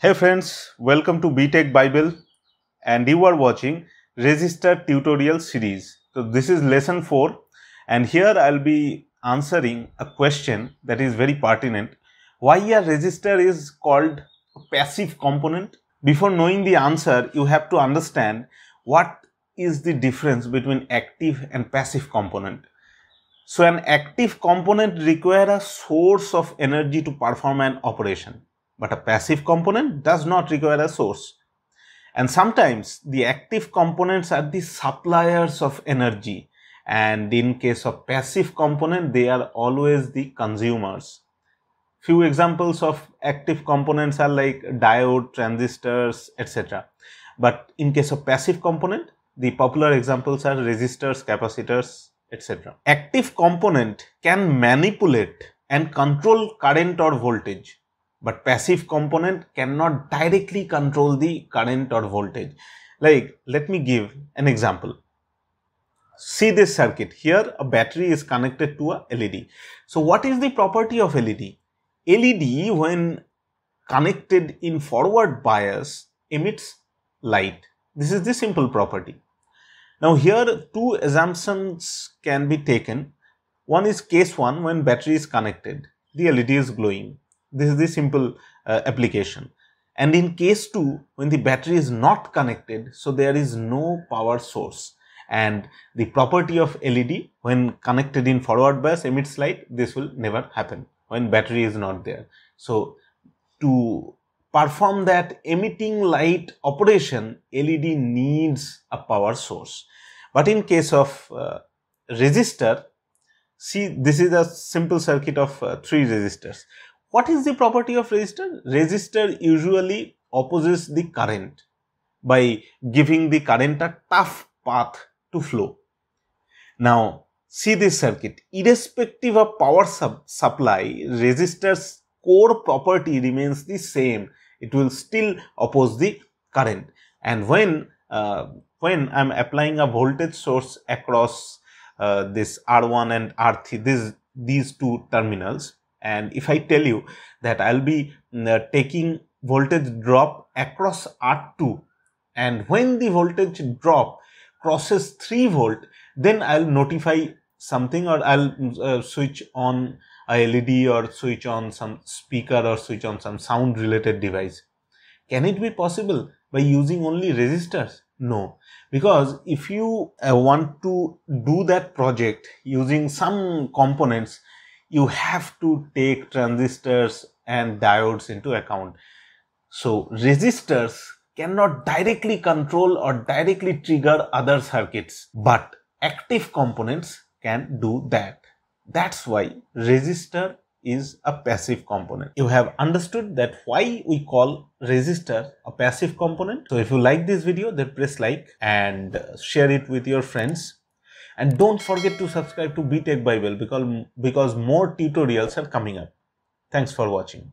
Hey friends, welcome to BTech Bible and you are watching Register tutorial series. So this is lesson 4 and here I'll be answering a question that is very pertinent. Why a register is called passive component? Before knowing the answer, you have to understand what is the difference between active and passive component. So an active component requires a source of energy to perform an operation but a passive component does not require a source. And sometimes the active components are the suppliers of energy. And in case of passive component, they are always the consumers. Few examples of active components are like diode, transistors, etc. But in case of passive component, the popular examples are resistors, capacitors, etc. Active component can manipulate and control current or voltage but passive component cannot directly control the current or voltage. Like let me give an example. See this circuit here a battery is connected to a LED. So what is the property of LED? LED when connected in forward bias emits light. This is the simple property. Now here two assumptions can be taken. One is case 1 when battery is connected the LED is glowing this is the simple uh, application. And in case 2, when the battery is not connected, so there is no power source. And the property of LED when connected in forward bias emits light, this will never happen when battery is not there. So to perform that emitting light operation, LED needs a power source. But in case of uh, resistor, see this is a simple circuit of uh, three resistors. What is the property of resistor? Resistor usually opposes the current by giving the current a tough path to flow. Now, see this circuit. Irrespective of power supply, resistor's core property remains the same. It will still oppose the current. And when uh, when I'm applying a voltage source across uh, this R1 and R3, this, these two terminals, and if I tell you that I'll be mm, uh, taking voltage drop across R2 and when the voltage drop crosses 3 volt, then I'll notify something or I'll mm, uh, switch on a LED or switch on some speaker or switch on some sound related device. Can it be possible by using only resistors? No, because if you uh, want to do that project using some components you have to take transistors and diodes into account. So resistors cannot directly control or directly trigger other circuits, but active components can do that. That's why resistor is a passive component. You have understood that why we call resistor a passive component. So if you like this video then press like and share it with your friends and don't forget to subscribe to BTech Bible because, because more tutorials are coming up. Thanks for watching.